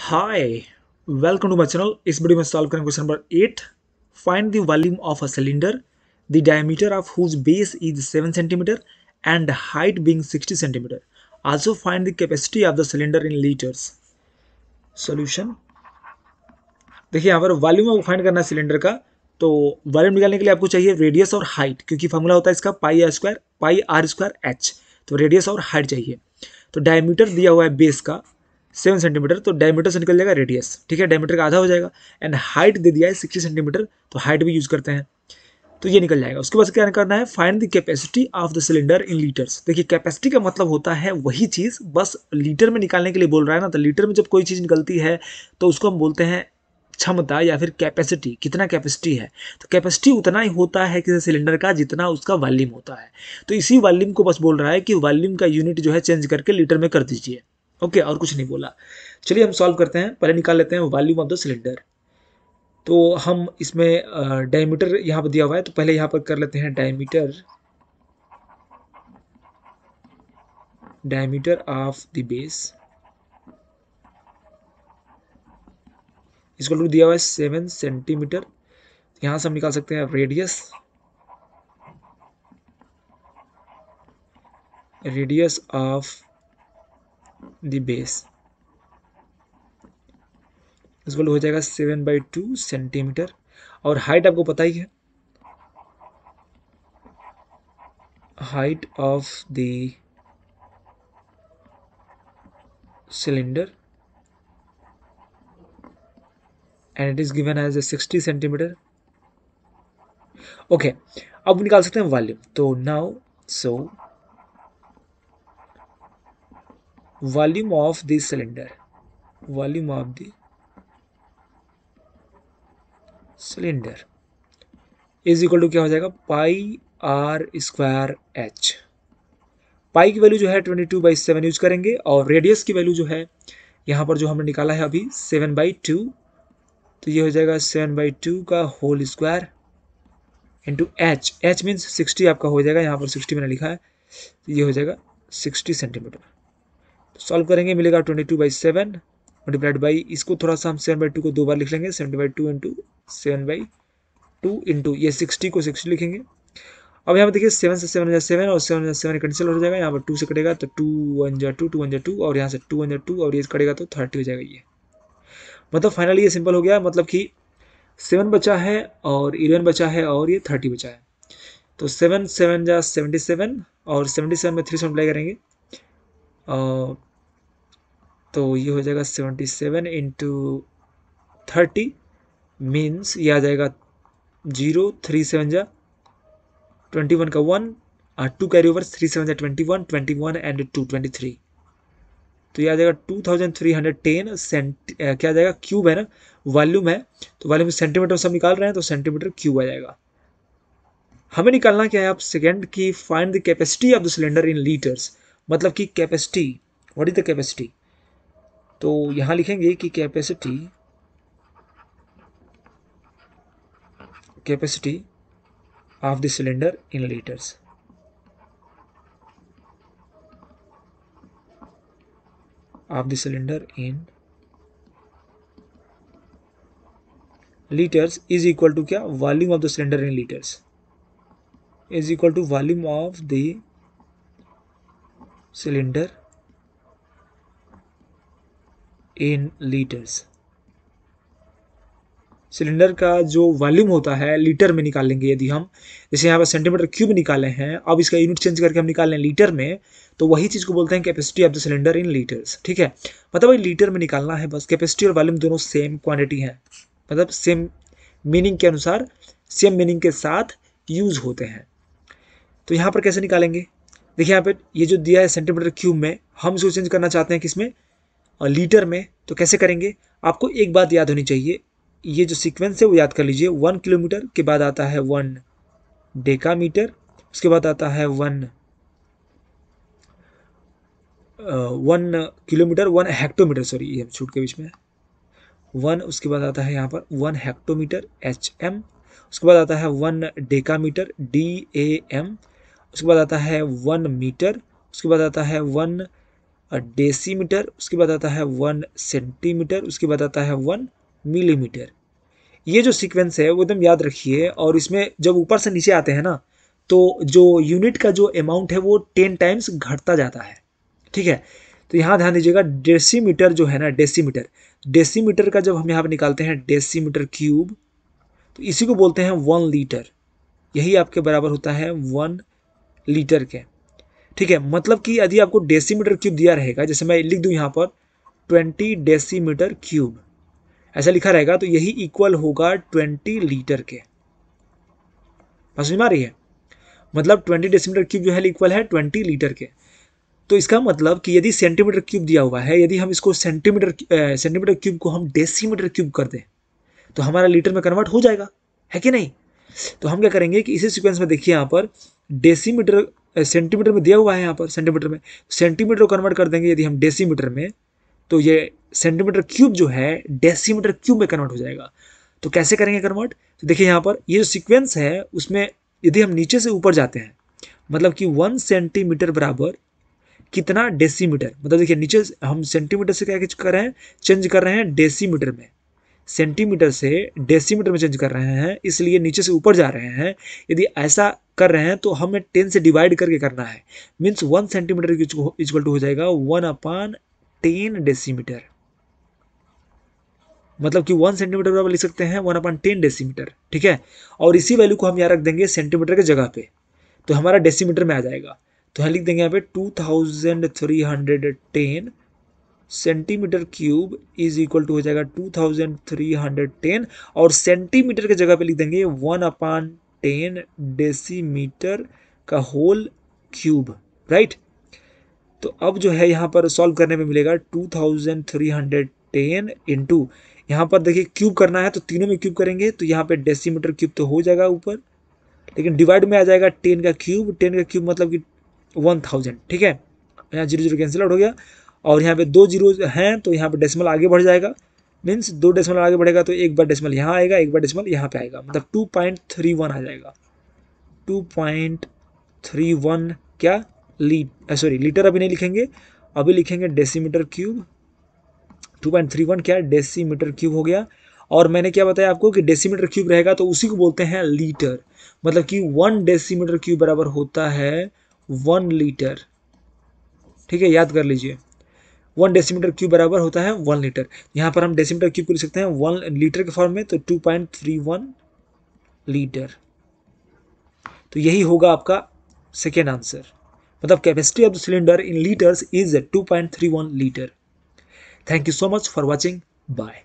hi welcome to my channel इस video में solve करेंगे question number eight find the volume of a cylinder the diameter of whose base is seven centimetre and height being sixty centimetre also find the capacity of the cylinder in litres solution देखिए यहाँ पर volume of find करना है cylinder का तो volume निकालने के लिए आपको चाहिए रेडियस और हाइट क्योंकि फॉर्मूला होता है इसका pi r square pi r square h तो रेडियस और हाइट चाहिए तो डायमीटर दिया हुआ है बेस का सेवन सेंटीमीटर तो डायमीटर से निकल जाएगा रेडियस ठीक है डायमीटर का आधा हो जाएगा एंड हाइट दे दिया है सिक्सटी सेंटीमीटर तो हाइट भी यूज करते हैं तो ये निकल जाएगा उसके बाद क्या करना है find the capacity of the cylinder in litres देखिए कैपेसिटी का मतलब होता है वही चीज़ बस लीटर में निकालने के लिए बोल रहा है ना तो लीटर में जब कोई चीज़ निकलती है तो उसको हम बोलते हैं क्षमता या फिर कैपेसिटी कितना कैपेसिटी है तो कैपेसिटी उतना ही होता है किसी सिलेंडर का जितना उसका वॉल्यूम होता है तो इसी वॉल्यूम को बस बोल रहा है कि वॉल्यूम का यूनिट जो है चेंज करके लीटर में कर दीजिए ओके और कुछ नहीं बोला चलिए हम सॉल्व करते हैं पहले निकाल लेते हैं वॉल्यूम ऑफ द सिलेंडर तो हम इसमें डायमीटर यहाँ पर दिया हुआ है तो पहले यहाँ पर कर लेते हैं diameter diameter of the base इसको टू दिया हुआ है सेवन सेंटीमीटर यहाँ से हम निकाल सकते हैं radius radius of the base इसको हो जाएगा सेवन बाई टू सेंटीमीटर और हाइट आपको पता ही है height of the cylinder and it is given as a sixty centimetre okay अब निकाल सकते हैं वॉल्यूम तो now so volume of the cylinder volume of the cylinder is equal to क्या हो जाएगा pi r square h pi की value जो है twenty two by seven use करेंगे और रेडियस की वैल्यू जो है यहाँ पर जो हमने निकाला है अभी सेवन बाई टू तो ये हो जाएगा सेवन बाई टू का whole square into h h means sixty आपका हो जाएगा यहाँ पर सिक्सटी मैंने लिखा है तो ये हो जाएगा सिक्सटी सेंटीमीटर सॉल्व करेंगे मिलेगा twenty two by seven multiplied by इसको थोड़ा सा हम सेवन बाई टू को दो बार लिख लेंगे seven by two into seven by two into ये सिक्सटी को सिक्सटी लिखेंगे अब यहाँ पर देखिए सेवन से सेवन हजार सेवन और सेवन हजार सेवन कैंसिल हो जाएगा यहाँ पर टू से कटेगा तो टू वन जा टू टू वन जा टू और यहाँ से टू वन जा टू और ये कटेगा तो थर्टी हो जाएगा ये मतलब फाइनली ये सिंपल हो गया मतलब कि सेवन बचा है और इलेवन बचा है और ये थर्टी बचा है तो सेवन सेवन जा सेवेंटी सेवन और सेवेंटी सेवन में थ्री से मल्टीप्लाई करेंगे तो ये हो जाएगा seventy seven into thirty means ये आ जाएगा जीरो थ्री सेवन जा ट्वेंटी वन का one two carry over three seven जा twenty one twenty one and two twenty three तो ये आ जाएगा two thousand three hundred ten cent क्या आ जाएगा क्यूब है ना वॉल्यूम है तो वॉल्यूम सेंटीमीटर सब निकाल रहे हैं तो सेंटीमीटर क्यूब आ जाएगा हमें निकालना क्या है आप सेकेंड की find the capacity of the cylinder in litres मतलब कि capacity what is the capacity तो यहां लिखेंगे कि capacity capacity of the cylinder in litres of the cylinder in litres is equal to क्या volume of the cylinder in litres is equal to volume of the cylinder in litres cylinder का जो volume होता है litre में निकाल लेंगे यदि हम जैसे यहाँ पर सेंटीमीटर क्यूब निकाले हैं अब इसका यूनिट चेंज करके हम निकाल लें लीटर में तो वही चीज़ को बोलते हैं capacity of the cylinder in litres ठीक है मतलब भाई लीटर में निकालना है बस कैपेसिटी और वॉल्यूम दोनों सेम क्वान्टिटी हैं मतलब सेम मीनिंग के अनुसार सेम मीनिंग के साथ यूज होते हैं तो यहाँ पर कैसे निकालेंगे देखिए यहाँ पे ये जो दिया है सेंटीमीटर क्यूब में हम इसको चेंज करना चाहते हैं किसमें लीटर में तो कैसे करेंगे आपको एक बात याद होनी चाहिए ये जो सीक्वेंस है वो याद कर लीजिए वन किलोमीटर के बाद आता है वन डेकामीटर उसके बाद आता है one one kilometre one hectometre sorry ये छूट के बीच में वन उसके बाद आता है यहाँ पर वन हेक्टोमीटर एच एम उसके बाद आता है one decametre D A M उसके बाद आता है वन मीटर उसके बाद आता है वन डेसीमीटर उसके बाद आता है वन सेंटीमीटर उसके बाद आता है वन मिलीमीटर ये जो सीक्वेंस है वो एकदम याद रखिए और इसमें जब ऊपर से नीचे आते हैं ना तो जो यूनिट का जो अमाउंट है वो टेन टाइम्स घटता जाता है ठीक है तो यहाँ ध्यान दीजिएगा डेसीमीटर जो है ना डेसीमीटर डेसीमीटर का जब हम यहाँ पर निकालते हैं डेसीमीटर क्यूब तो इसी को बोलते हैं वन लीटर यही आपके बराबर होता है वन लीटर के ठीक है मतलब कि यदि आपको डेसीमीटर क्यूब दिया रहेगा जैसे मैं लिख दूँ यहाँ पर ट्वेंटी डेसीमीटर क्यूब ऐसा लिखा रहेगा तो यही इक्वल होगा ट्वेंटी लीटर के बस नहीं मारी है मतलब ट्वेंटी डेसीमीटर क्यूब जो है इक्वल है ट्वेंटी लीटर के तो इसका मतलब कि यदि सेंटीमीटर क्यूब दिया हुआ है यदि हम इसको सेंटीमीटर सेंटीमीटर क्यूब को हम डेसीमीटर क्यूब कर दें तो हमारा लीटर में कन्वर्ट हो जाएगा है कि नहीं तो हम क्या करेंगे कि इसी सिक्वेंस में देखिए यहाँ पर डेसीमीटर सेंटीमीटर में दिया हुआ है यहाँ पर सेंटीमीटर में सेंटीमीटर तो को कन्वर्ट कर देंगे यदि हम डेसीमीटर में तो ये सेंटीमीटर क्यूब जो है डेसीमीटर क्यूब में कन्वर्ट हो जाएगा तो कैसे करेंगे कन्वर्ट तो देखिए यहाँ पर ये जो सिक्वेंस है उसमें यदि हम नीचे से ऊपर जाते हैं मतलब कि वन सेंटीमीटर बराबर कितना डेसीमीटर मतलब देखिए नीचे हम सेंटीमीटर से क्या कर रहे हैं चेंज कर रहे हैं डेसीमीटर में सेंटीमीटर से डेसीमीटर में चेंज कर रहे हैं इसलिए नीचे से ऊपर जा रहे हैं यदि ऐसा कर रहे हैं तो हमें टेन से डिवाइड करके करना है means one centimetre equal to हो जाएगा वन अपान टेन डेसीमीटर मतलब कि वन सेंटीमीटर बराबर लिख सकते हैं वन अपान टेन डेसीमीटर ठीक है और इसी वैल्यू को हम यहाँ रख देंगे सेंटीमीटर के जगह पे तो हमारा डेसीमीटर में आ जाएगा तो हम लिख देंगे यहाँ पे two thousand three hundred ten centimetre cube is equal to हो जाएगा 2310 और सेंटीमीटर के जगह पे लिख देंगे वन अपान टेन डेसीमीटर का होल क्यूब राइट तो अब जो है यहाँ पर सॉल्व करने में मिलेगा 2310 इनटू यहाँ पर देखिए क्यूब करना है तो तीनों में क्यूब करेंगे तो यहाँ पे डेसीमीटर क्यूब तो हो जाएगा ऊपर लेकिन डिवाइड में आ जाएगा टेन का क्यूब टेन का क्यूब मतलब कि वन थाउजेंड ठीक है यहाँ जीरो जीरो कैंसिल आउट हो गया और यहाँ पे दो जीरो हैं तो यहाँ पे डेसिमल आगे बढ़ जाएगा मीन्स दो डेसिमल आगे बढ़ेगा तो एक बार डेसिमल यहाँ आएगा एक बार डेसिमल यहाँ पे आएगा मतलब टू पॉइंट थ्री वन आ जाएगा टू पॉइंट थ्री वन क्या ली सॉरी लीटर अभी नहीं लिखेंगे अभी लिखेंगे decimetre cube two point three one क्या डेसीमीटर क्यूब हो गया और मैंने क्या बताया आपको कि डेसीमीटर क्यूब रहेगा तो उसी को बोलते हैं लीटर मतलब कि वन डेसीमीटर क्यूब बराबर होता है वन लीटर ठीक है याद कर लीजिए वन डेसीमीटर क्यूब बराबर होता है वन लीटर यहाँ पर हम डेसीमीटर क्यूब को लिख सकते हैं वन लीटर के फॉर्म में तो two point three one litre तो यही होगा आपका सेकेंड आंसर मतलब capacity of the cylinder in litres is two point three one litre thank you so much for watching bye